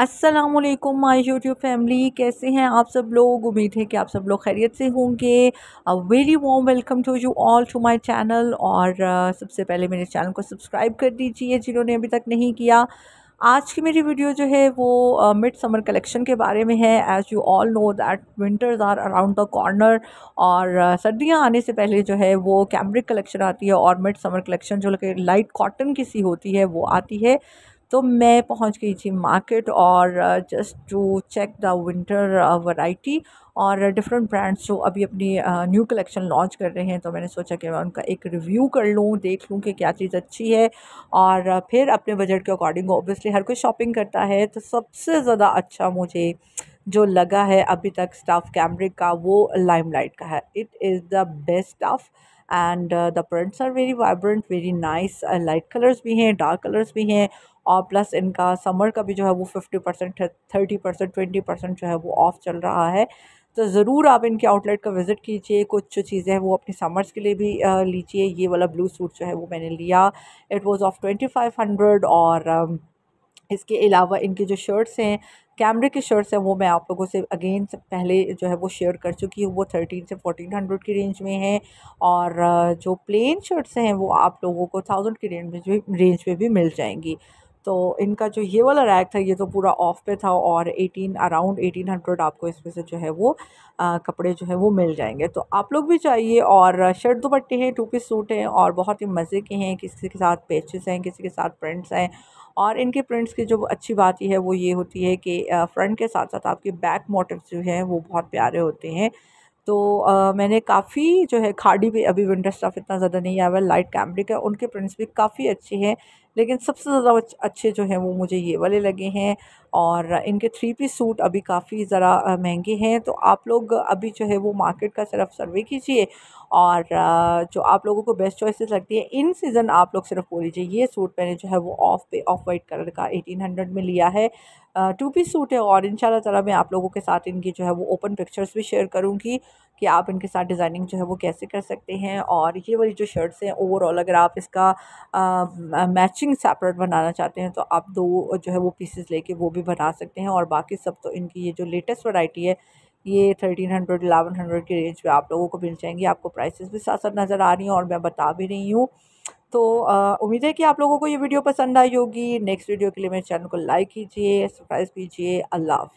Aslam my YouTube family कैसे हैं आप सब लोग उम्मीद है कि आप सब लोग खैरियत से होंगे very warm welcome to you all to my channel और सबसे पहले मेरे चैनल को सब्सक्राइब कर दीजिए जिन्होंने अभी तक नहीं किया आज की मेरी वीडियो जो है वो मिड समर कलेक्शन के बारे में है as you all know that winters are around the corner और सर्दियाँ आने से पहले जो है वो कैम्ब्रिक कलेक्शन आती है और मिड समर कलेक्शन जो लाइट कॉटन की सी होती है वो आती है तो मैं पहुंच गई थी मार्केट और just to check the winter variety और डिफरेंट ब्रांड्स जो अभी अपनी न्यू कलेक्शन लॉन्च कर रहे हैं तो मैंने सोचा कि मैं उनका एक रिव्यू कर लूँ देख लूँ कि क्या चीज़ अच्छी है और फिर अपने बजट के अकॉर्डिंग ऑब्वियसली हर कोई शॉपिंग करता है तो सबसे ज़्यादा अच्छा मुझे जो लगा है अभी तक स्टाफ कैमरे का वो लाइमलाइट का है it is the best stuff and the prints are very vibrant very nice light colours भी हैं डार्क कलर्स भी हैं और प्लस इनका समर का भी जो है वो fifty percent thirty percent twenty percent जो है वो ऑफ़ चल रहा है तो ज़रूर आप इनके आउटलेट का विज़िट कीजिए कुछ चीज़ें हैं वो अपने समर्स के लिए भी लीजिए ये वाला ब्लू सूट जो है वो मैंने लिया it was of twenty five hundred और इसके अलावा इनके जो शर्ट्स हैं कैमरे के शर्ट्स हैं वो मैं आप लोगों से अगेन पहले जो है वो शेयर कर चुकी हूँ वो थर्टीन से फोर्टीन हंड्रेड की रेंज में है और जो प्लेन शर्ट्स हैं वो आप लोगों को थाउजेंड की रेंज में रेंज में भी मिल जाएंगी तो इनका जो ये वाला रैक था ये तो पूरा ऑफ पे था और एटीन अराउंड एटीन हंड्रेड आपको इसमें से जो है वो आ, कपड़े जो है वो मिल जाएंगे तो आप लोग भी चाहिए और शर्ट दुपट्टे हैं टू पीस सूट हैं और बहुत ही मज़े के हैं किसी के साथ पेचेस हैं किसी के साथ प्रिंट्स हैं और इनके प्रिंट्स की जो अच्छी बात यह है वो ये होती है कि फ्रंट के साथ साथ आपके बैक मोटिव जो हैं वो बहुत प्यारे होते हैं तो आ, मैंने काफ़ी जो है खाड़ी भी अभी विंटर स्टफ इतना ज़्यादा नहीं आया हुआ लाइट कैमरिक है उनके प्रिंट्स भी काफ़ी अच्छे हैं लेकिन सबसे ज़्यादा अच्छे जो हैं वो मुझे ये वाले लगे हैं और इनके थ्री पीस सूट अभी काफ़ी ज़रा महंगे हैं तो आप लोग अभी जो है वो मार्केट का सिर्फ सर्वे कीजिए और जो आप लोगों को बेस्ट चॉइसेस लगती है इन सीज़न आप लोग सिर्फ बोल लीजिए ये सूट मैंने जो है वो ऑफ पे ऑफ वाइट कलर का एटीन हंड्रेड में लिया है टू पीस सूट है और इन शाला मैं आप लोगों के साथ इनकी जो है वो ओपन पिक्चर्स भी शेयर करूँगी कि आप इनके साथ डिज़ाइनिंग जो है वो कैसे कर सकते हैं और ये वाली जो शर्ट्स हैं ओवरऑल अगर आप इसका आ, मैचिंग सेपरेट बनाना चाहते हैं तो आप दो जो है वो पीसेस लेके वो भी बना सकते हैं और बाकी सब तो इनकी ये जो लेटेस्ट वैरायटी है ये थर्टीन हंड्रेड एलेवन हंड्रेड की रेंज में आप लोगों को मिल जाएंगी आपको प्राइसेस भी साथ साथ नज़र आ रही हैं और मैं बता भी रही हूँ तो उम्मीद है कि आप लोगों को ये वीडियो पसंद आई होगी नेक्स्ट वीडियो के लिए मेरे चैनल को लाइक कीजिए सब्सक्राइब कीजिए अल्लाह